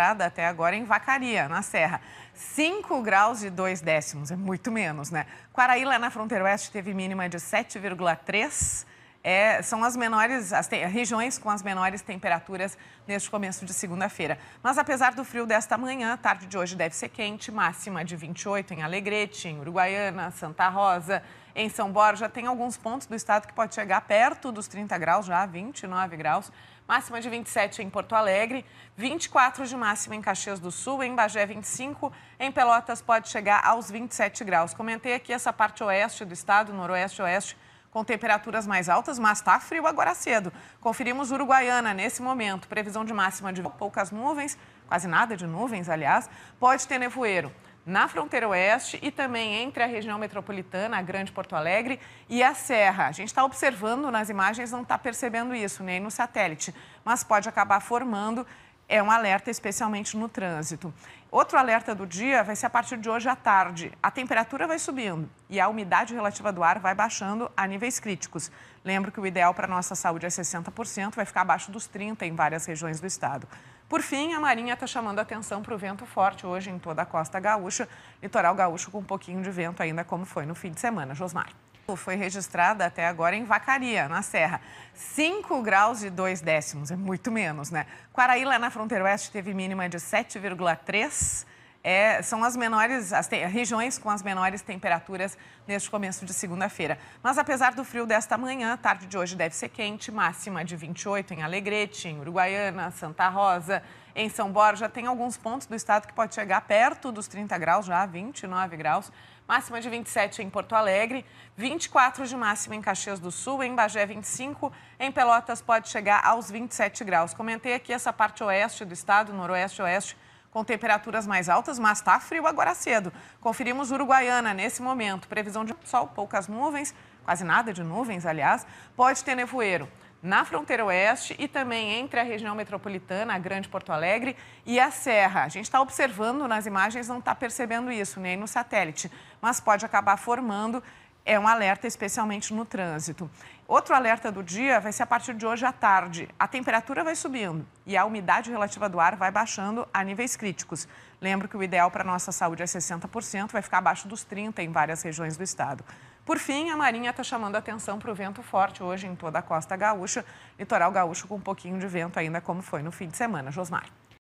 registrada até agora em Vacaria, na Serra. 5 graus e 2 décimos, é muito menos, né? Quaraíla, na fronteira oeste, teve mínima de 7,3 é, são as menores, as te, regiões com as menores temperaturas neste começo de segunda-feira. Mas apesar do frio desta manhã, tarde de hoje deve ser quente, máxima de 28 em Alegrete, em Uruguaiana, Santa Rosa, em São Borja. Tem alguns pontos do estado que pode chegar perto dos 30 graus, já 29 graus. Máxima de 27 em Porto Alegre, 24 de máxima em Caxias do Sul, em Bagé 25, em Pelotas pode chegar aos 27 graus. Comentei aqui essa parte oeste do estado, noroeste oeste com temperaturas mais altas, mas está frio agora cedo. Conferimos Uruguaiana nesse momento. Previsão de máxima de poucas nuvens, quase nada de nuvens, aliás. Pode ter nevoeiro na fronteira oeste e também entre a região metropolitana, a Grande Porto Alegre e a Serra. A gente está observando nas imagens, não está percebendo isso, nem no satélite, mas pode acabar formando é um alerta, especialmente no trânsito. Outro alerta do dia vai ser a partir de hoje à tarde. A temperatura vai subindo e a umidade relativa do ar vai baixando a níveis críticos. Lembro que o ideal para a nossa saúde é 60%, vai ficar abaixo dos 30% em várias regiões do estado. Por fim, a Marinha está chamando atenção para o vento forte hoje em toda a costa gaúcha, litoral gaúcho com um pouquinho de vento ainda, como foi no fim de semana. Josmar foi registrada até agora em Vacaria, na Serra. 5 graus e 2 décimos, é muito menos, né? Quaraíla, na fronteira oeste, teve mínima de 7,3 graus é, são as menores, as te, regiões com as menores temperaturas neste começo de segunda-feira. Mas apesar do frio desta manhã, tarde de hoje deve ser quente, máxima de 28 em Alegrete, em Uruguaiana, Santa Rosa, em São Borja. Tem alguns pontos do estado que pode chegar perto dos 30 graus, já 29 graus. Máxima de 27 em Porto Alegre, 24 de máxima em Caxias do Sul, em Bagé 25, em Pelotas pode chegar aos 27 graus. Comentei aqui essa parte oeste do estado, noroeste oeste com temperaturas mais altas, mas está frio agora cedo. Conferimos Uruguaiana nesse momento. Previsão de sol, poucas nuvens, quase nada de nuvens, aliás. Pode ter nevoeiro na fronteira oeste e também entre a região metropolitana, a Grande Porto Alegre e a Serra. A gente está observando nas imagens, não está percebendo isso nem no satélite, mas pode acabar formando é um alerta, especialmente no trânsito. Outro alerta do dia vai ser a partir de hoje à tarde. A temperatura vai subindo e a umidade relativa do ar vai baixando a níveis críticos. Lembro que o ideal para a nossa saúde é 60%, vai ficar abaixo dos 30% em várias regiões do estado. Por fim, a Marinha está chamando atenção para o vento forte hoje em toda a costa gaúcha, litoral gaúcho com um pouquinho de vento ainda, como foi no fim de semana. Josmar.